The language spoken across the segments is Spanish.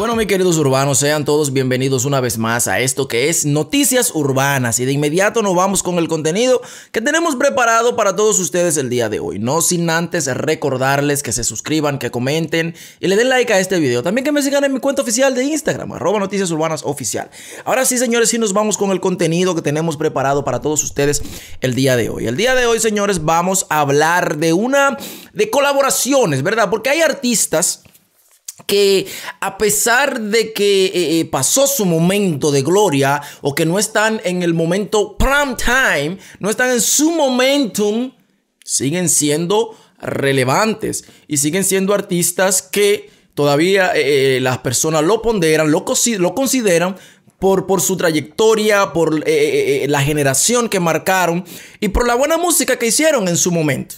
Bueno, mis queridos urbanos, sean todos bienvenidos una vez más a esto que es Noticias Urbanas. Y de inmediato nos vamos con el contenido que tenemos preparado para todos ustedes el día de hoy. No sin antes recordarles que se suscriban, que comenten y le den like a este video. También que me sigan en mi cuenta oficial de Instagram, arroba Noticias Urbanas Oficial. Ahora sí, señores, sí nos vamos con el contenido que tenemos preparado para todos ustedes el día de hoy. El día de hoy, señores, vamos a hablar de una de colaboraciones, ¿verdad? Porque hay artistas que a pesar de que eh, eh, pasó su momento de gloria o que no están en el momento prime time, no están en su momentum, siguen siendo relevantes y siguen siendo artistas que todavía eh, las personas lo ponderan, lo, lo consideran por, por, su trayectoria, por la generación que marcaron y por la buena música que hicieron en su momento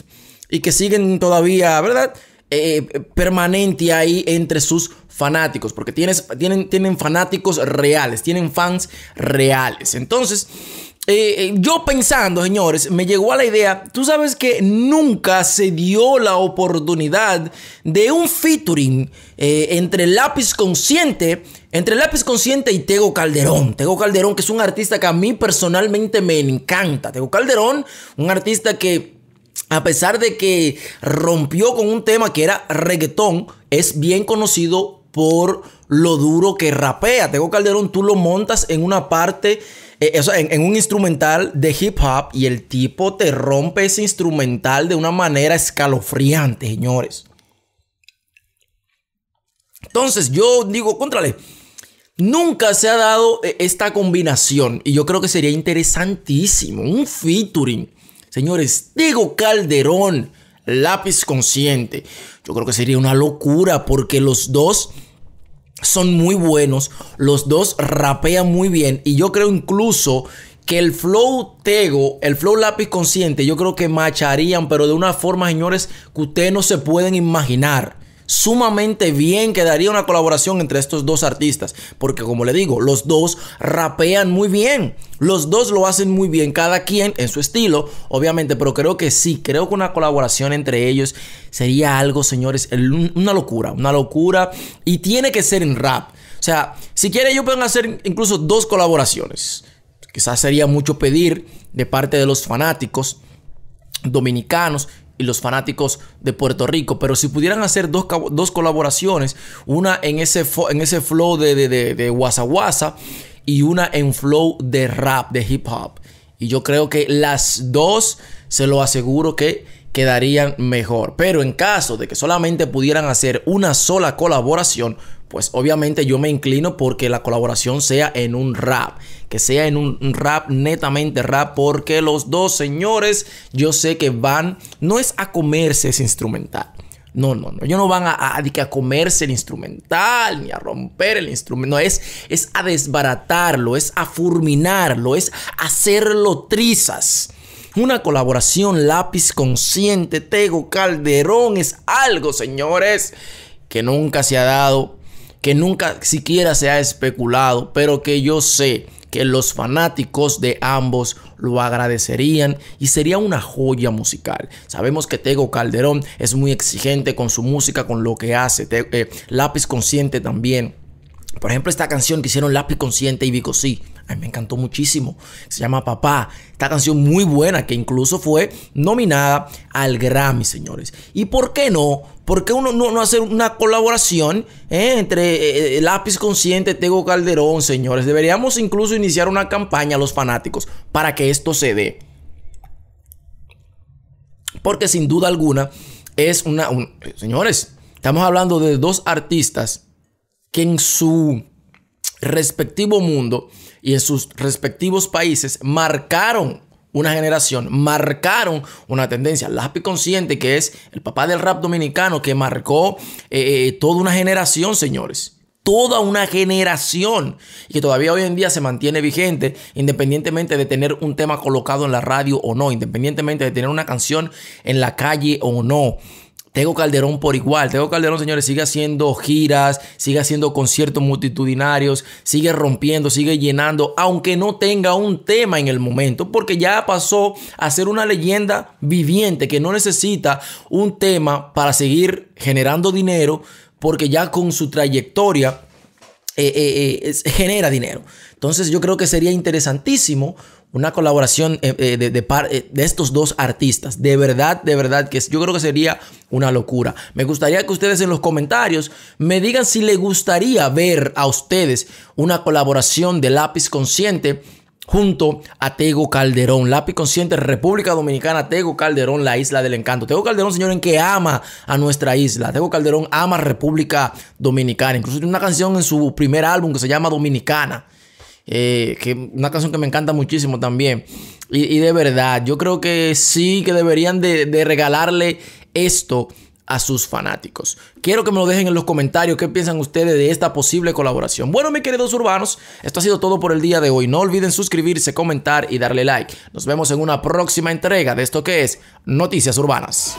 y que siguen todavía, ¿verdad? Eh, permanente ahí entre sus fanáticos, porque tienes, tienen, tienen fanáticos reales, tienen fans reales. Entonces, eh, eh, yo pensando, señores, me llegó a la idea, tú sabes que nunca se dio la oportunidad de un featuring entre Lápiz Consciente, entre Lápiz Consciente y Tego Calderón. Tego Calderón, que es un artista que a mí personalmente me encanta. Tego Calderón, un artista que a pesar de que rompió con un tema que era reggaetón, es bien conocido por lo duro que rapea. Tengo Calderón, tú lo montas en una parte, eh, en, un instrumental de hip hop y el tipo te rompe ese instrumental de una manera escalofriante, señores. Entonces yo digo, contrale, nunca se ha dado eh, esta combinación y yo creo que sería interesantísimo, un featuring Señores, Tego Calderón, lápiz consciente. Yo creo que sería una locura porque los dos son muy buenos, los dos rapean muy bien y yo creo incluso que el flow Tego, el flow lápiz consciente, yo creo que macharían, pero de una forma, señores, que ustedes no se pueden imaginar sumamente bien quedaría una colaboración entre estos dos artistas. Porque como le digo, los dos rapean muy bien. Los dos lo hacen muy bien, cada quien en su estilo, obviamente. Pero creo que sí, creo que una colaboración entre ellos sería algo, señores, una locura, una locura. Y tiene que ser en rap. O sea, si quiere yo pueden hacer incluso dos colaboraciones. Quizás sería mucho pedir de parte de los fanáticos dominicanos y los fanáticos de Puerto Rico. Pero si pudieran hacer dos, dos colaboraciones, una en ese, en ese flow de, de, de, y una en flow de rap, de hip hop. Y yo creo que las dos, se lo aseguro que quedarían mejor. Pero en caso de que solamente pudieran hacer una sola colaboración, pues obviamente yo me inclino porque la colaboración sea en un rap, que sea en un rap netamente rap, porque los dos señores yo sé que van, no es a comerse ese instrumental. No, no, no. Ellos no van a, a, comerse el instrumental, ni a romper el instrumento. No, es, es a desbaratarlo, es a fulminarlo, es hacerlo trizas. Una colaboración lápiz consciente, Tego Calderón es algo, señores, que nunca se ha dado, que nunca siquiera se ha especulado, pero que yo sé que los fanáticos de ambos lo agradecerían y sería una joya musical. Sabemos que Tego Calderón es muy exigente con su música, con lo que hace. Eh, lápiz Consciente también. Por ejemplo, esta canción que hicieron Lápiz Consciente y Vico a mí me encantó muchísimo. Se llama Papá. Esta canción muy buena que incluso fue nominada al Grammy, señores. ¿Y por qué no? ¿Por qué uno no, no hacer una colaboración eh, entre eh, eh, Lápiz Consciente, Tego Calderón, señores? Deberíamos incluso iniciar una campaña los fanáticos para que esto se dé. Porque sin duda alguna es una... señores, estamos hablando de dos artistas que en su respectivo mundo y en sus respectivos países marcaron una generación, marcaron una tendencia. Lápiz Consciente, que es el papá del rap dominicano, que marcó eh, eh, toda una generación, señores. Toda una generación y que todavía hoy en día se mantiene vigente, independientemente de tener un tema colocado en la radio o no, independientemente de tener una canción en la calle o no. Tengo Calderón por igual. Tengo Calderón, señores, sigue haciendo giras, sigue haciendo conciertos multitudinarios, sigue rompiendo, sigue llenando, aunque no tenga un tema en el momento, porque ya pasó a ser una leyenda viviente que no necesita un tema para seguir generando dinero, porque ya con su trayectoria eh, eh, eh, genera dinero. Entonces yo creo que sería interesantísimo una colaboración eh, eh, de, eh, de, estos dos artistas. De verdad, de verdad, que yo creo que sería una locura. Me gustaría que ustedes en los comentarios me digan si les gustaría ver a ustedes una colaboración de Lápiz Consciente junto a Tego Calderón, Lápiz Consciente, República Dominicana, Tego Calderón, la isla del encanto. Tego Calderón, señor, en que ama a nuestra isla. Tego Calderón ama República Dominicana. Incluso tiene una canción en su primer álbum que se llama Dominicana. Eh, que una canción que me encanta muchísimo también. Y, de verdad, yo creo que sí que deberían de, de regalarle esto a sus fanáticos. Quiero que me lo dejen en los comentarios qué piensan ustedes de esta posible colaboración. Bueno, mis queridos urbanos, esto ha sido todo por el día de hoy. No olviden suscribirse, comentar y darle like. Nos vemos en una próxima entrega de esto que es Noticias Urbanas.